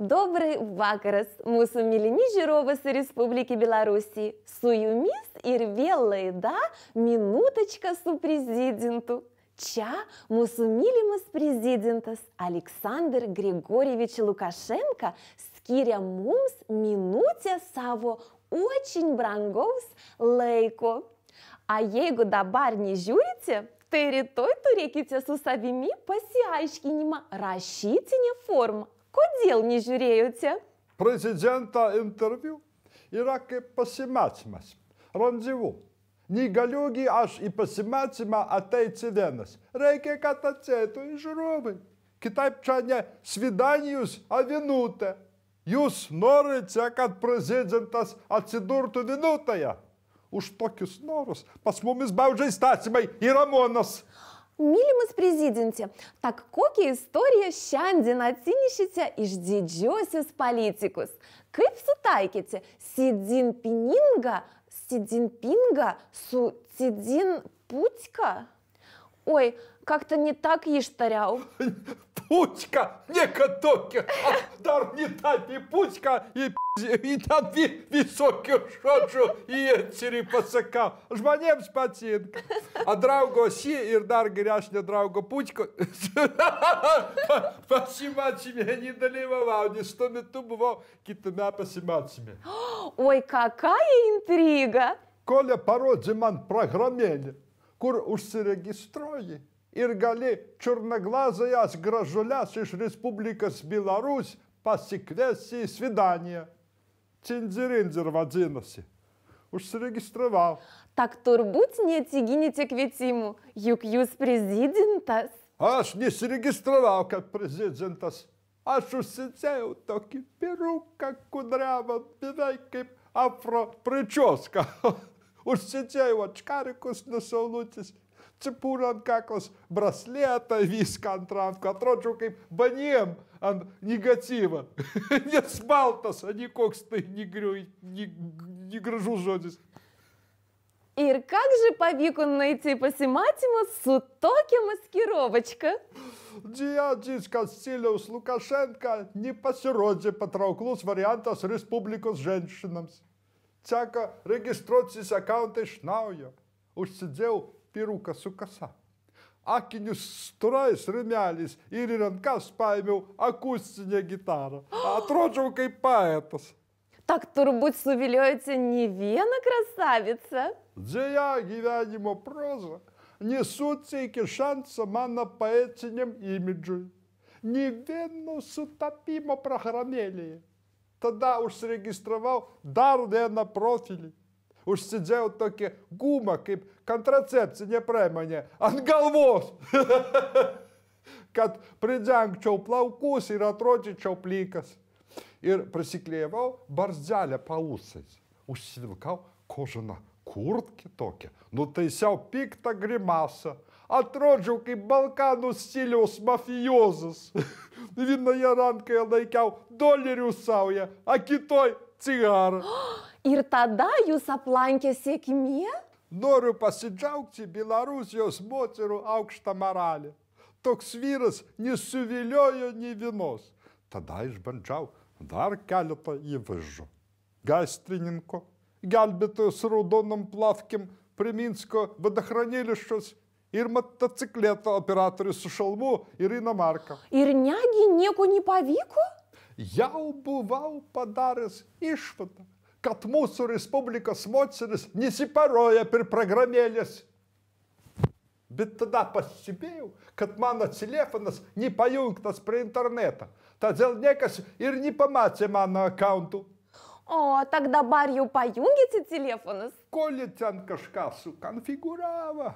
Добрый вакарас, мусу мілініжі ровеси Республіки Беларусі. Суюміс ірвеллай да минуточка су президенту. Ча мусумилимас президентас Александр Григорьевич Лукашенко скиря мумс минуте саво очень бранговс лейко. А его до бар не жюрите? Территой туреките сусавими пасиайшкинима рассчитине форм Kodėl nežiūrėjote? Prezidento interviu yra kaip pasimatymas, randivu. Negaliugi aš į pasimatymą ateiti vienas. Reikia, kad ateitų į žiūrovai. Kitaip čia ne svidanijus, o vinutė. Jūs norite, kad prezidentas atsidurtų vinutėje. Už tokius norus pas mumis baudžia įstatymai ir Ramonas. Mīlimas prezidente, tak kokia istorija šiandien atsinešite iš didžiosios politikos? Kaip sutaikyti Sidzinpiningą, Sidzinpingą su Sidzinputką? Ой, как-то не так ишь тарял пучка, не катоки, а дар не и пучка, и и там ви, високий шоджу, и черепасака. Жманем спатинка. А дравго си, ирдар гряшня дравго пучка. Посимачими я не доливал, ни сто мету бывал, китамя посимачими. Ой, какая интрига! Коля породзиман программели, кур уж сиреги строи. ir gali čurnaglazijas gražulias iš Respublikas Belarus pasikviesti į svidaniją. Цинзиринзир vadinasi. Užsiregistravau. Так turbūt neatsiginite kvietimų, juk jūs prezidentas. Aš nesiregistravau, kad prezidentas. Aš užsicėjau tokį peruką kudriavą, beveik kaip afro pričioską. užsicėjau ačkarikus nusaulutis cipūrą ant kaklos, brasletą viską ant rankų, atrodžiau kaip baniem ant negatyvą. Nes baltas, o ne koks tai negražus žodis. Ir как же павіку найти посіматіма сутокі маскіровочка? Діядзіцька стиліус Лукашенка не пасіроді патрауклус варіанта з республіку з женщинам. Цяка регістроційсь аккаунти шнауя. Уж сидзеў peruka su kasa. Akinius sturais rimelis ir į rankas paėmiau akustinę gitarą. Atrodžiau kaip poetas. Так turbūt suviliojate ne vieną krasavicą. Dzėja gyvenimo proza nesuteikė šansą mano poetiniam imidžui. Ne vieno sutapimo programėlėje. Tada užsiregistravau dar vieną profilį. Užsidžiau tokį gumą kaip kontracepcinė priemonė ant galvos, kad pridengčiau plaukus ir atrodyčiau plykas. Ir prisiklėjau barzdelę pausais. Užsivilkau kožaną kurtki tokią, nutaisiau piktą grimasą, atrodžiau kaip Balkanų stiliaus mafijozas. Vienoje rankoje laikiau dolerių saują, o kitoj cigarą. Ir tada jūs aplankė sėkmė? Noriu pasidžiaugti Belarusijos moterų aukštą moralį. Toks vyras nesuviliojo nei vienos. Tada išbandžiau dar keletą įvažių. Gaistrininko, gelbėtojus raudonom plavkim, Priminsko vadahranėliškos ir motocikleto operatorius su šalmu ir įnamarka. Ir negi nieko nepavyko? jau buvau padaręs išvadą, kad mūsų Respublikos moteris nesiparoja per programėlės. Bet tada pastebėjau, kad mano telefonas nepajungtas prie interneto. Todėl niekas ir nepamatė mano akantų. O, tak dabar jau pajungėte telefonus? Kol ten kažką sukonfigūravo.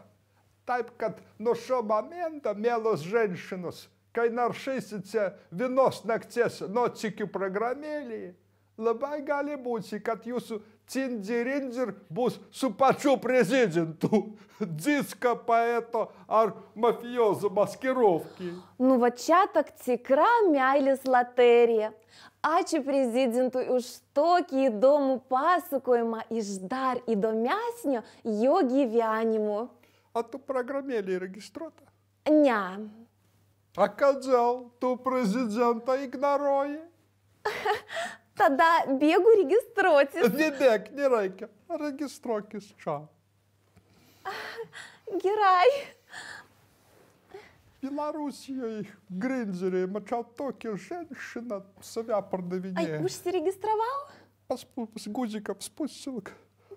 Taip, kad nuo šio momento, mielos ženšinos, Кайнар шисится, винос ногтес, ноцики программели. Лабай галибуси, катюсу тиндериндер бус супачу президенту. Диска поето ар мафиоза маскировки. Ну, вачатак цікра мяйліс латерія. Ачі президенту і штокі і дому пасукуємо, і ждар і до мясню йогі вяніму. А то программели регистрата? Ня. А казал, то президента ігнорує. Тогда бегу регистротис. Не бег, не рейка, регистрокис ча. Герай. Белоруссия их Гринзере, Мачалтоке, женщина себя продавине. Ай, муж се с гузиком спустил.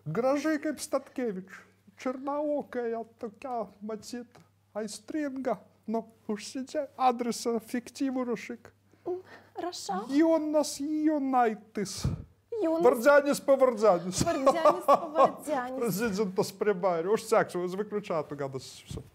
Грожика Пстаткевич, черноокая, такая матит, айстринга. Но пустите адреса фиктивурушек. Rašā. Jonas Jonaitis. Jonas... Вардзянис по Вардзянис. Вардзянис по Вардзянис. Президент, то спрямаю. Уж всяк, що ви виключати гадость.